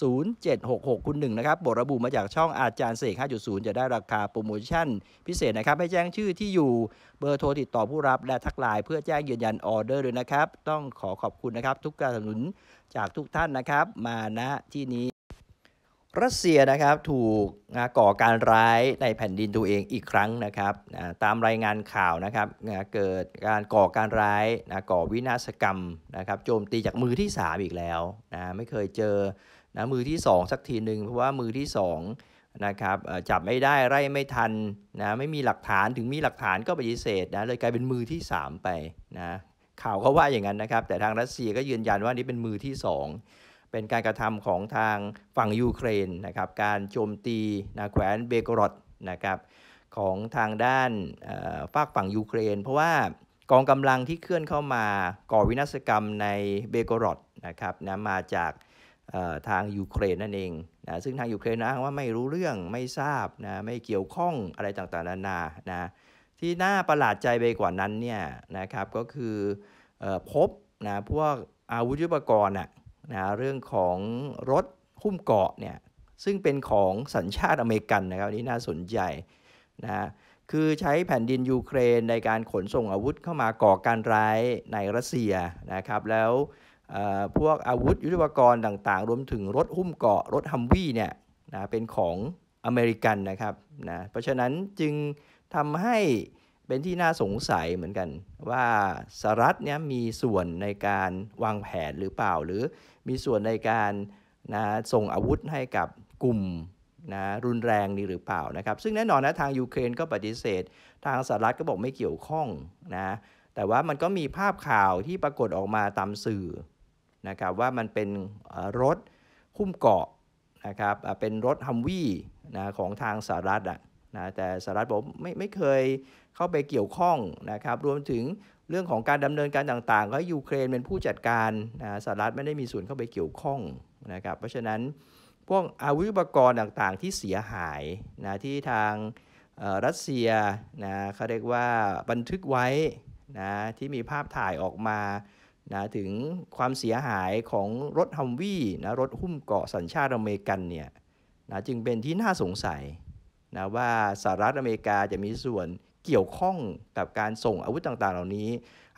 0766คุณหนึ่งนะครับบทระบุมาจากช่องอาจารย์เสก5.0 จะได้ราคาโปรโมชั่น พิเศษนะครับ ให้แจ้งชื่อที่อยู่เบอร์โทรติดต่อผู้รับและทักไลน์เพื่อแจ้งยืนยันออเดอร์ด้วยนะครับ ต้องขอขอบคุณนะครับ ทุกการสนับสนุนจากทุกท่านนะครับ มาณที่นี้ รัสเซียนะครับถูกก่อการร้ายในแผ่นดินตัวเองอีกครั้งนะครับ ตามรายงานข่าวนะครับเกิดการก่อการร้ายก่อวินาศกรรมนะครับ โจมตีจากมือที่3อีกแล้วนะไม่เคยเจอนะมือที่ 2 สักทีหนึ่งเพราะว่ามือที่2นะครับจับไม่ได้ไร่ไม่ทันนะไม่มีหลักฐานถึงมีหลักฐานก็ปฏิเสธนะเลยกลายเป็นมือที่ 3 ไปนะข่าวเขาว่าอย่างนั้นนะครับแต่ทางรัสเซียก็ยืนยันว่านี่เป็นมือที่ 2 เป็นการกระทำของทางฝั่งยูเครนนะครับการโจมตีนะแขวนเบกรอดนะครับของทางด้านฝากฝั่งยูเครนเพราะว่ากองกำลังที่เคลื่อนเข้ามาก่อวินาศกรรมในเบโกรอดนะครับนะมาจากทางยูเครนนั่นเองนะซึ่งทางยูเครนอ้างว่าไม่รู้เรื่องไม่ทราบนะไม่เกี่ยวข้องอะไรต่างๆนานานะที่น่าประหลาดใจไปกว่านั้นเนี่ยนะครับก็คือพบนะพวกอาวุธยุทโธปกรณ์นะเรื่องของรถหุ้มเกาะเนี่ยซึ่งเป็นของสัญชาติอเมริกันนะครับนี่น่าสนใจนะคือใช้แผ่นดินยูเครนในการขนส่งอาวุธเข้ามาก่อการร้ายในรัสเซียนะครับแล้วพวกอาวุธยุทโธปกรณ์ต่าง ๆ รวมถึงรถหุ้มเกาะ รถฮัมวี่เนี่ยนะเป็นของอเมริกันนะครับนะเพราะฉะนั้นจึงทำให้เป็นที่น่าสงสัยเหมือนกัน ว่าสหรัฐเนี่ยมีส่วนในการวางแผนหรือเปล่า หรือมีส่วนในการนะส่งอาวุธให้กับกลุ่มนะรุนแรงนี่หรือเปล่านะครับ ซึ่งแน่นอนนะทางยูเครนก็ปฏิเสธ ทางสหรัฐก็บอกไม่เกี่ยวข้องนะแต่ว่ามันก็มีภาพข่าวที่ปรากฏออกมาตามสื่อนะครับว่ามันเป็นรถคุ้มเกาะนะครับเป็นรถฮัมวี่นะของทางสหรัฐอะนะแต่สหรัฐบอกไม่ไม่เคยเข้าไปเกี่ยวข้องนะครับรวมถึงเรื่องของการดำเนินการต่างๆก็ยูเครนเป็นผู้จัดการนะสหรัฐไม่ได้มีส่วนเข้าไปเกี่ยวข้องนะครับเพราะฉะนั้นพวกอาวุธอุปกรณ์ต่างๆที่เสียหายนะที่ทางรัสเซียนะเขาเรียกว่าบันทึกไว้นะที่มีภาพถ่ายออกมานะถึงความเสียหายของรถฮัมวี่นะรถหุ้มเกาะสัญชาติอเมริกันเนี่ยนะจึงเป็นที่น่าสงสัยนะว่าสหรัฐอเมริกาจะมีส่วนเกี่ยวข้องกับการส่งอาวุธต่าง ๆ เหล่านี้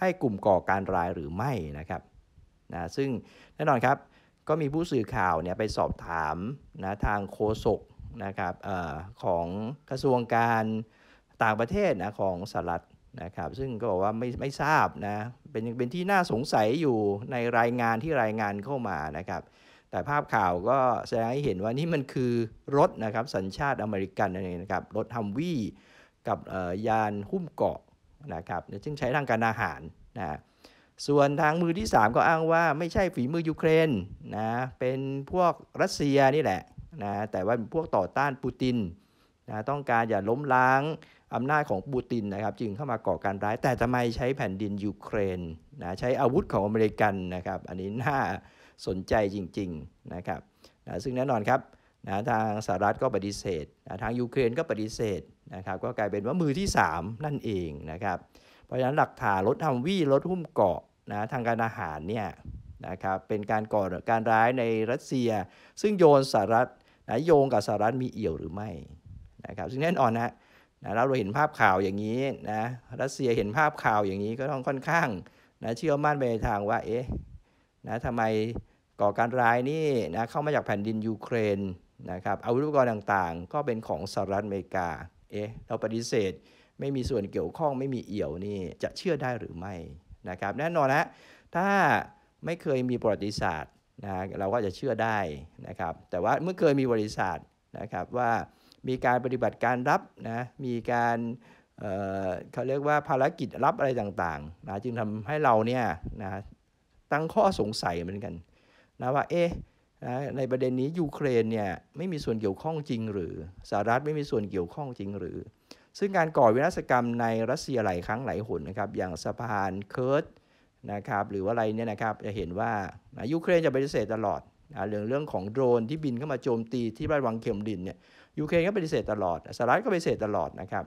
ให้กลุ่มก่อการร้ายหรือไม่นะครับนะซึ่งแน่นอนครับ ก็มีผู้สื่อข่าวเนี่ยไปสอบถามนะทางโฆษกนะครับออของกระทรวงการต่างประเทศนะของสหรัฐนะครับซึ่งก็บอกว่าไม่ไม่ทราบนะเป็นยังเป็นที่น่าสงสัยอยู่ในรายงานที่รายงานเข้ามานะครับ แต่ภาพข่าวก็แสดงให้เห็นว่านี่มันคือรถนะครับสัญชาติอเมริกันนั่นเองนะครับรถฮัมวี่กับยานหุ้มเกาะนะครับซึ่งใช้ทางการอาหารนะส่วนทางมือที่ 3 ก็อ้างว่าไม่ใช่ฝีมือยูเครนนะเป็นพวกรัสเซียนี่แหละนะแต่ว่าเป็นพวกต่อต้านปูตินนะต้องการอย่าล้มล้างอำนาจของปูตินนะครับจึงเข้ามาก่อการร้ายแต่ทำไมใช้แผ่นดิน ยูเครนนะใช้อาวุธของอเมริกันนะครับอันนี้น่าสนใจจริงๆนะครับนะซึ่งแน่นอนครับนะทางสหรัฐก็ปฏิเสธนะทางยูเครนก็ปฏิเสธนะครับก็กลายเป็นว่ามือที่ 3 นั่นเองนะครับเพราะฉะนั้นหลักฐานรถทำวี่รถหุ้มเกาะนะทางการอาหารเนี่ยนะครับเป็นการก่อการร้ายในรัสเซีย ซึ่งโยนสหรัฐนะโยงกับสหรัฐมีเอี่ยวหรือไม่นะครับซึ่งแน่นอนนะนะแล้วเราเห็นภาพข่าวอย่างนี้นะรัสเซียเห็นภาพข่าวอย่างนี้ก็ต้องค่อนข้าง นะ เชื่อมั่นไปทางว่าเอ๊ะนะทำไมก่อการร้ายนี่นะเข้ามาจากแผ่นดินยูเครนนะครับอาวุธอุปกรณ์ต่างๆ ก็เป็นของสหรัฐอเมริกาเอ๊ะเราปฏิเสธไม่มีส่วนเกี่ยวข้องไม่มีเอี่ยวนี่จะเชื่อได้หรือไม่นะครับแน่นอนนะถ้าไม่เคยมีประวัติศาสตร์นะเราก็จะเชื่อได้นะครับแต่ว่าเมื่อเคยมีประวัติศาสตร์นะครับว่ามีการปฏิบัติการรับนะ มีการเเขาเรียกว่าภารกิจรับอะไรต่างๆนะจึงทำให้เราเนี่ยนะ ตั้งข้อสงสัยเหมือนกันนะว่า เอ๊ะในประเด็นนี้ยูเครนเนี่ยไม่มีส่วนเกี่ยวข้องจริง หรือ สหรัฐไม่มีส่วนเกี่ยวข้องจริงหรือ ซึ่งการก่อวินาศกรรมในรัสเซียหลายครั้งหลายหนนะครับ อย่างสะพานเคิร์ดนะครับ หรือว่าอะไรเนี่ยนะครับ จะเห็นว่ายูเครนจะปฏิเสธตลอดนะเรื่องเรื่องของโดรนที่บินเข้ามาโจมตีที่บ้านวังเข็มดินเนี่ยยูเครนก็ปฏิเสธตลอดสหรัฐก็ปฏิเสธตลอดนะครับ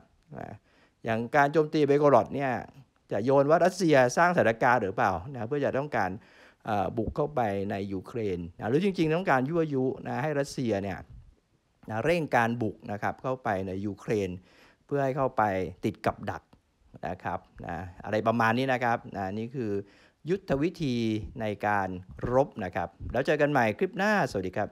อย่างการโจมตีเบโกรดเนี่ยจะโยนว่ารัสเซียสร้างสถานการณ์หรือเปล่านะเพื่อจะต้องการบุกเข้าไปในยูเครนนะหรือจริงๆต้องการยั่วยุนะให้รัสเซียเนี่ยนะเร่งการบุกนะครับเข้าไปในยูเครน เพื่อให้เข้าไปติดกับดักนะครับนะอะไรประมาณนี้นะครับนะนี่คือยุทธวิธีในการรบนะครับแล้วเจอกันใหม่คลิปหน้า สวัสดีครับ